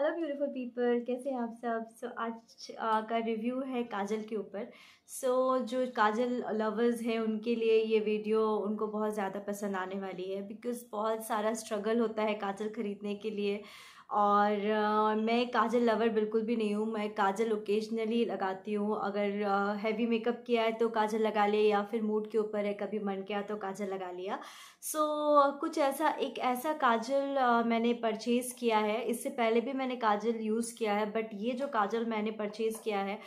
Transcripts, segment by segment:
hello beautiful people कैसे हैं आप सब सो so, आज आ, का रिव्यू है काजल के ऊपर सो so, जो काजल लवर्स हैं उनके लिए ये वीडियो उनको बहुत ज़्यादा पसंद आने वाली है बिकॉज़ बहुत सारा स्ट्रगल होता है काजल ख़रीदने के लिए और आ, मैं काजल लवर बिल्कुल भी नहीं हूँ मैं काजल ओकेजनली लगाती हूँ अगर आ, हैवी मेकअप किया है तो काजल लगा लिया या फिर मूड के ऊपर है कभी मन किया तो काजल लगा लिया सो so, कुछ ऐसा एक ऐसा काजल आ, मैंने परचेज़ किया है इससे पहले भी मैंने काजल यूज़ किया है बट ये जो काजल मैंने परचेज़ किया है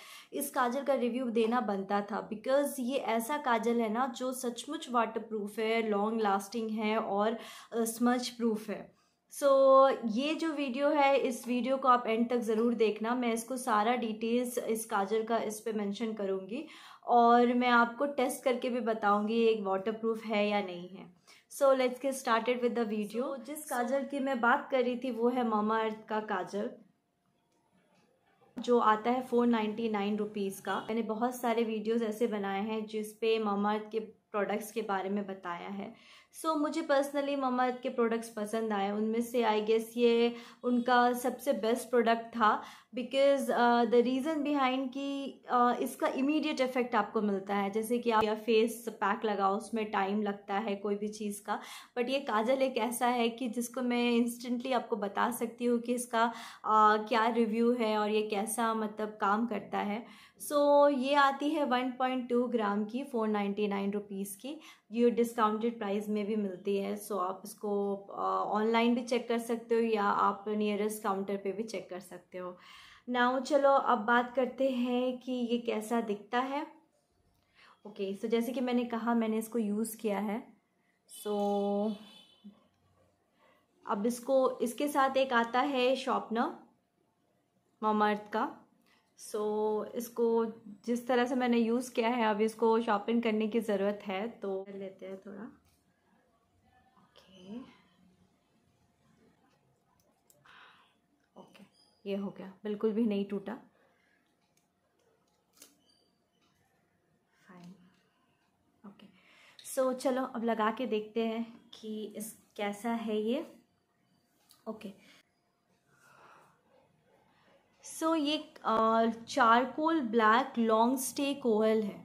इस काजल का रिव्यू देना बनता था बिकॉज़ ये ऐसा काजल है ना जो सचमुच वाटर प्रूफ है लॉन्ग लास्टिंग है और स्मच प्रूफ है सो so, ये जो वीडियो है इस वीडियो को आप एंड तक ज़रूर देखना मैं इसको सारा डिटेल्स इस काजल का इस पे मेंशन करूँगी और मैं आपको टेस्ट करके भी बताऊँगी एक वाटर प्रूफ है या नहीं है so let's get started with the video जिस काजल की मैं बात कर रही थी वो है मामा अर्थ का काजल जो आता है फोर नाइन्टी नाइन रुपीज़ का मैंने बहुत सारे वीडियोस ऐसे बनाए हैं जिसपे मामा अर्थ के प्रोडक्ट्स के बारे में बताया है सो so, मुझे पर्सनली ममा के प्रोडक्ट्स पसंद आए उनमें से आई गेस ये उनका सबसे बेस्ट प्रोडक्ट था बिकॉज द रीज़न बिहाइंड कि uh, इसका इमीडिएट इफ़ेक्ट आपको मिलता है जैसे कि आप फेस पैक लगाओ उसमें टाइम लगता है कोई भी चीज़ का बट ये काजल एक ऐसा है कि जिसको मैं इंस्टेंटली आपको बता सकती हूँ कि इसका uh, क्या रिव्यू है और ये कैसा मतलब काम करता है सो so, ये आती है वन ग्राम की फोर नाइन्टी की ये डिस्काउंटेड प्राइस में में भी मिलती है सो आप इसको ऑनलाइन भी चेक कर सकते हो या आप नियरेस्ट काउंटर पे भी चेक कर सकते हो नाउ चलो अब बात करते हैं कि ये कैसा दिखता है ओके okay, सो so जैसे कि मैंने कहा मैंने इसको यूज़ किया है सो so, अब इसको इसके साथ एक आता है शॉपनर मामाअर्थ का सो so, इसको जिस तरह से मैंने यूज़ किया है अब इसको शॉपिंग करने की ज़रूरत है तो कर लेते हैं थोड़ा ओके ओके ये हो गया बिल्कुल भी नहीं टूटा फाइन ओके सो चलो अब लगा के देखते हैं कि इस कैसा है ये ओके सो ये चारकोल ब्लैक लॉन्ग स्टे कोयल है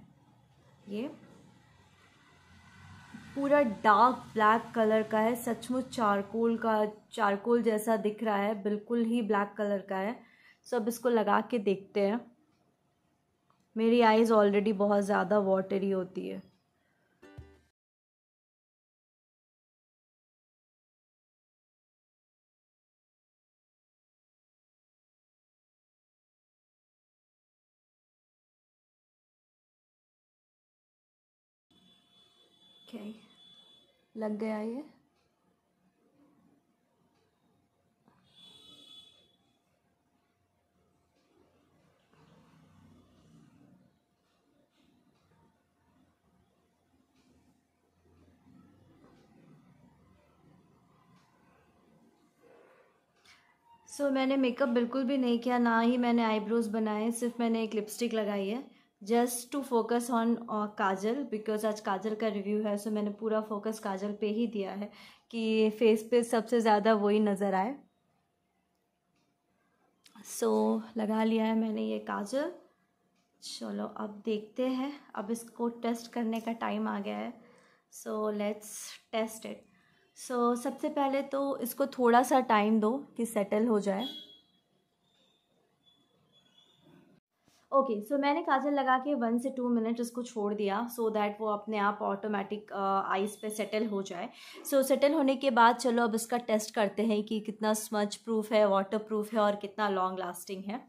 ये पूरा डार्क ब्लैक कलर का है सचमुच चारकोल का चारकोल जैसा दिख रहा है बिल्कुल ही ब्लैक कलर का है सो अब इसको लगा के देखते हैं मेरी आइज़ ऑलरेडी बहुत ज़्यादा वाटरी होती है ओके लग गया ये सो so, मैंने मेकअप बिल्कुल भी नहीं किया ना ही मैंने आईब्रोज़ बनाए सिर्फ मैंने एक लिपस्टिक लगाई है just to focus on kajal because आज काजल का रिव्यू है सो मैंने पूरा फोकस काजल पे ही दिया है कि फेस पे सबसे ज़्यादा वही नज़र आए सो so, लगा लिया है मैंने ये काजल चलो अब देखते हैं अब इसको टेस्ट करने का टाइम आ गया है so let's test it so सबसे पहले तो इसको थोड़ा सा टाइम दो कि सेटल हो जाए ओके okay, सो so मैंने काजल लगा के वन से टू मिनट उसको छोड़ दिया सो so दैट वो अपने आप ऑटोमेटिक आइस uh, पे सेटल हो जाए सो so, सेटल होने के बाद चलो अब इसका टेस्ट करते हैं कि कितना स्मच प्रूफ है वाटर प्रूफ है और कितना लॉन्ग लास्टिंग है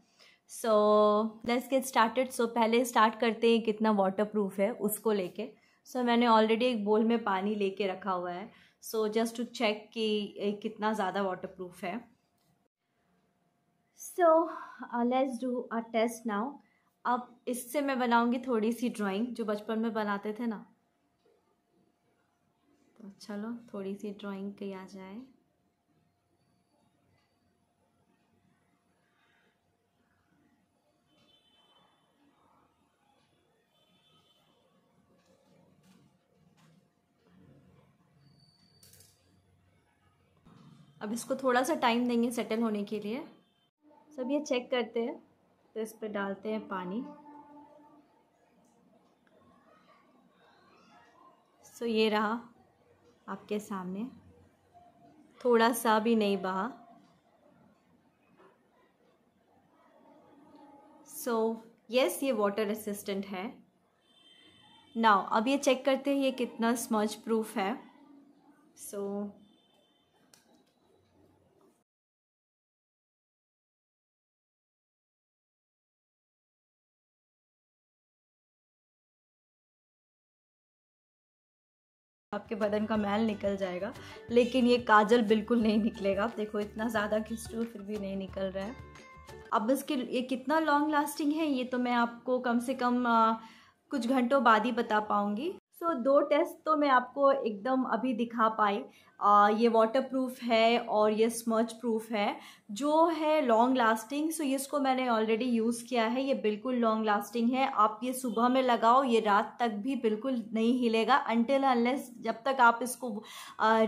so let's get started so पहले स्टार्ट करते हैं कितना वाटर प्रूफ है उसको लेके सो so, मैंने ऑलरेडी एक बोल में पानी लेके रखा हुआ है सो जस्ट टू चेक कि कितना ज़्यादा वाटर प्रूफ है so let's do a test now अब इससे मैं बनाऊंगी थोड़ी सी ड्राइंग जो बचपन में बनाते थे ना तो चलो थोड़ी सी ड्राइंग किया जाए अब इसको थोड़ा सा टाइम देंगे सेटल होने के लिए सब ये चेक करते हैं तो इस पर डालते हैं पानी सो ये रहा आपके सामने थोड़ा सा भी नहीं बहा सो so, यस yes, ये वाटर असिस्टेंट है नाउ अब ये चेक करते हैं ये कितना स्मच प्रूफ है सो so, आपके बदन का मैल निकल जाएगा लेकिन ये काजल बिल्कुल नहीं निकलेगा आप देखो इतना ज़्यादा घिस रही फिर भी नहीं निकल रहा है अब इसके ये कितना लॉन्ग लास्टिंग है ये तो मैं आपको कम से कम आ, कुछ घंटों बाद ही बता पाऊँगी सो so, दो टेस्ट तो मैं आपको एकदम अभी दिखा पाई आ, ये वाटर प्रूफ है और ये स्मर्च प्रूफ है जो है लॉन्ग लास्टिंग सो इसको मैंने ऑलरेडी यूज़ किया है ये बिल्कुल लॉन्ग लास्टिंग है आप ये सुबह में लगाओ ये रात तक भी बिल्कुल नहीं हिलेगा अनटिल अनलेस जब तक आप इसको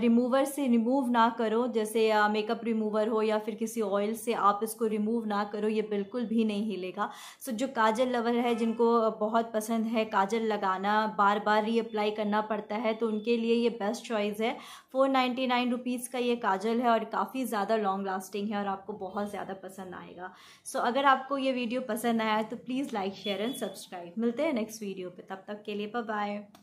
रिमूवर से रिमूव ना करो जैसे मेकअप रिमूवर हो या फिर किसी ऑयल से आप इसको रिमूव ना करो ये बिल्कुल भी नहीं हिलेगा सो so, जो काजल लवर है जिनको बहुत पसंद है काजल लगाना बार बार रीअप्लाई अप्लाई करना पड़ता है तो उनके लिए ये बेस्ट चॉइस है फोर नाइन्टी नाइन रुपीज़ का ये काजल है और काफ़ी ज़्यादा लॉन्ग लास्टिंग है और आपको बहुत ज़्यादा पसंद आएगा सो so, अगर आपको ये वीडियो पसंद आया तो please like share and subscribe मिलते हैं नेक्स्ट वीडियो पे तब तक के लिए बाय